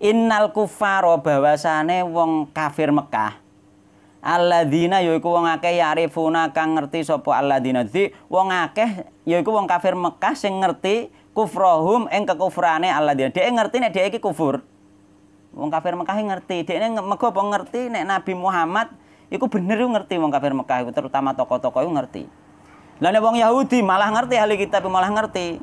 Innal kufaro bahwasane wong kafir Mekah alladzina yaiku wong akeh yarifuna kang ngerti sapa alladzina di wong akeh yaiku wong kafir Mekah sing ngerti kufrohum ing kekufrane alladzina dhek e ngerti nek dhek e iki kufur wong kafir Mekah e ngerti dhek mego apa ngerti nek Nabi Muhammad iku bener ngerti wong kafir Mekah iku terutama tokoh-tokoh iku ngerti lah nek wong Yahudi malah ngerti ahli kitab malah ngerti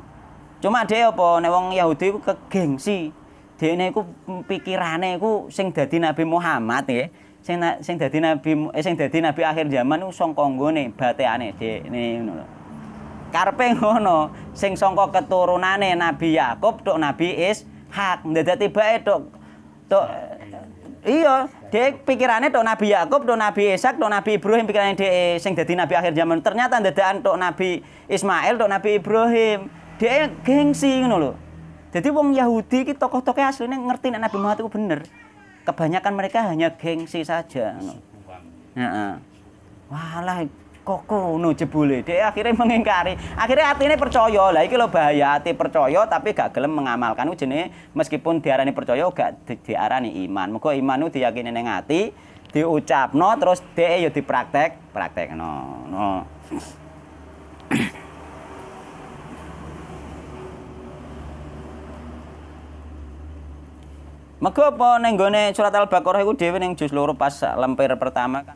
cuma dhek apa nek wong Yahudi iku kegengsi dene iku pikirane iku sing dadi Nabi Muhammad nggih. Sing na, sing dadi Nabi eh, sing dadi Nabi akhir zaman iku sangka nggone batekane dekne ngono lho. Karepe ngono, sing sangka keturunane Nabi Yakub tok Nabi hak Dadak tibake tok tok iya, dek pikirannya tok Nabi Yakub, tok Nabi Ishak, tok Nabi Ibrahim pikirane dek eh, sing dadi Nabi akhir zaman. Ternyata dadakan tok Nabi Ismail, tok Nabi Ibrahim. Dek gengsi ngono jadi wong Yahudi ki tokoh-tokohnya aslinya ngerti nek Nabi Muhammad itu bener. Kebanyakan mereka hanya gengsi saja. Heeh. Walah kokono jebule. Dia akhirnya mengingkari. Akhirnya hati ini percaya. Lah iki lho bahaya hati percaya tapi gak gelem mengamalkan jenenge meskipun diarani percaya gak di, diarani iman. Muga iman itu diyakini ning diucap, no. terus dia ya yo dipraktek, praktek No. no. Mergo apa ning gone surat Al-Baqarah iku dhewe ning juz loro pas lempir pertama kan.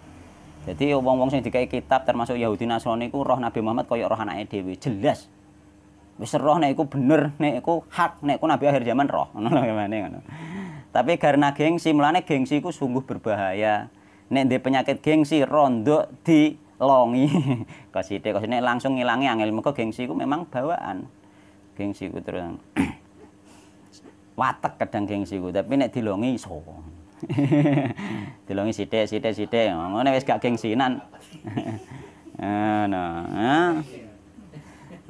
Jadi wong-wong sing dikai kitab termasuk Yahudi Nasrani iku roh Nabi Muhammad koyo roh anake dhewe, jelas. Wis roh nek iku bener, nek iku hak, nek iku nabi akhir zaman roh, ngono lho ngono. Tapi karena gengsi, mulane gengsi iku sungguh berbahaya. Nek ndek penyakit gengsi rondo di longi. Kasih dek, kasih langsung ngilangi angel. Mergo gengsi iku memang bawaan. Gengsi iku terus. watek kadang gengsiku, tapi nek dilongi iso. dilongi sithik sithik sithik. Ngono wis gak gengsinan. Ngono.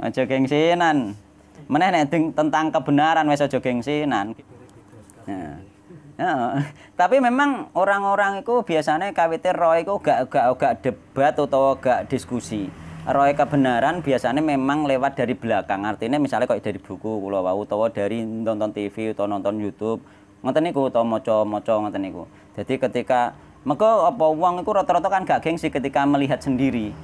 Aja gengsinan. Meneh nek tentang kebenaran wis aja gengsinan. tapi memang orang-orang itu biasanya kawite roh itu gak gak gak debat atau gak diskusi roy kebenaran biasanya memang lewat dari belakang artinya misalnya kok dari buku kula wau utawa dari nonton TV atau nonton YouTube ngoten niku utawa maca-maca ngoten niku jadi ketika maka apa uang itu rata-rata kan gak gengsi ketika melihat sendiri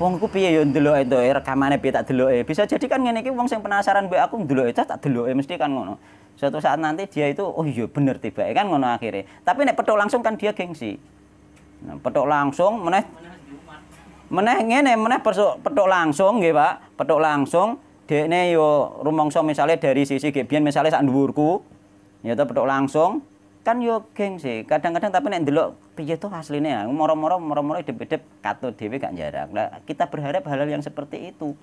wong iku piye dulu itu to eh, kamane piye tak ndeloke bisa jadi kan ini iki wong penasaran mbek aku dulu itu tak ndeloke mesti kan ngono suatu saat nanti dia itu oh iya bener tiba kan ngono akhirnya tapi nek petok langsung kan dia gengsi nah, petok langsung meneh meneh ngene meneh petuk langsung nggih Pak petuk langsung dekne yo rumangsa misalnya dari sisi nggih biyen misale sak dhuwurku ya to petuk langsung kan yo geng sih kadang-kadang tapi nek ndelok piye to asline ya moro-moro moro-moro hidup-hidup katut dhewe gak jarak nah, kita berharap hal-hal yang seperti itu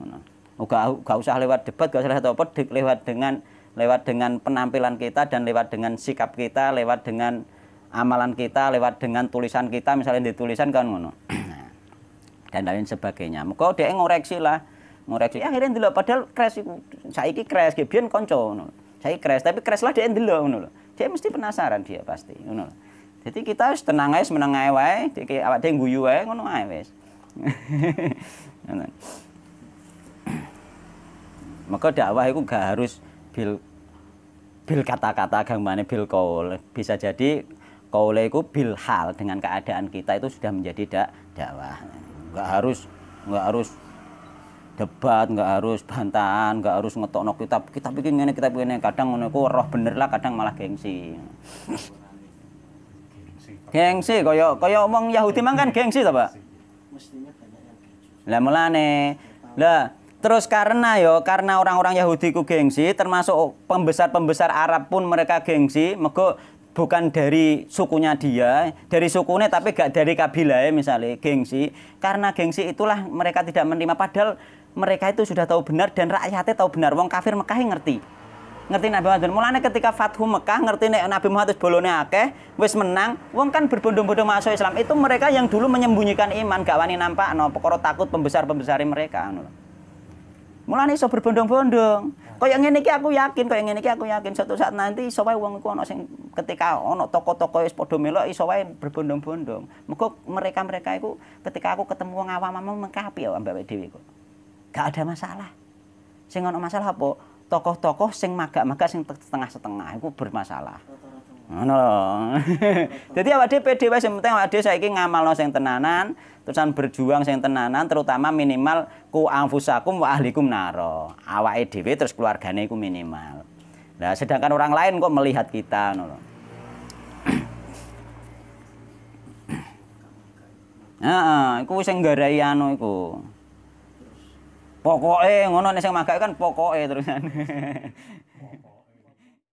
ngono oh, gak, gak usah lewat debat gak usah lewat apa lewat dengan lewat dengan penampilan kita dan lewat dengan sikap kita lewat dengan amalan kita lewat dengan tulisan kita misalnya di tulisan kan ngono dan lain sebagainya. Muka dia ngoreksi lah, ngoreksi. Ya, akhirnya dulu padahal crash saya ini crash ge konsol, saya ngono. crash tapi crash lah dia dulu, Dia mesti penasaran dia pasti Jadi kita harus tenang aja, menang aja wae, jadi awak dia guyu aja ngono aja. wis. Maka dakwah itu gak harus bil bil kata-kata gambarnya bil kaul. Bisa jadi kaule itu bil hal dengan keadaan kita itu sudah menjadi dak dakwah nggak harus nggak harus debat nggak harus bantahan nggak harus ngetok nok kita bikin ini kita bikin ini kadang ngono roh bener lah kadang malah gengsi gengsi koyo koyo omong Yahudi mang kan gengsi toh Pak lah mulane lah terus karena yo karena orang-orang Yahudi ku gengsi termasuk pembesar-pembesar Arab pun mereka gengsi mego bukan dari sukunya dia, dari sukunya tapi gak dari kabilah ya misalnya gengsi. Karena gengsi itulah mereka tidak menerima padahal mereka itu sudah tahu benar dan rakyatnya tahu benar. Wong kafir Mekah yang ngerti. Ngerti Nabi Muhammad. Mulanya ketika Fathu Mekah ngerti nek Nabi Muhammad wis bolone akeh, wis menang, wong kan berbondong-bondong masuk Islam. Itu mereka yang dulu menyembunyikan iman, gak wani nampak no, pokoknya takut pembesar-pembesari mereka Mulane iso berbondong-bondong. Kaya ngene iki aku yakin, kaya ngene iki aku yakin suatu saat nanti iso wae wong iku ana sing ketika ana toko-toko wis padha melok iso wae berbondong-bondong. Mugo mereka-mereka iku ketika aku ketemu wong awam mau mengkapi ya mbak dhewe iku. Gak ada masalah. Sing ana masalah apa? Tokoh-tokoh sing magak-magak sing setengah-setengah iku bermasalah. Ngono lho. Dadi awak dhewe dhewe sing penting awak dhewe saiki ngamalno sing tenanan, terusan berjuang sing tenanan terutama minimal ku anfusakum wa ahlikum naro. Awake dhewe terus keluargane iku minimal. Nah, sedangkan orang lain kok melihat kita ngono lho. Heeh, iku sing nggarai anu iku. Pokoke ngono nek sing magake kan pokoke terusan.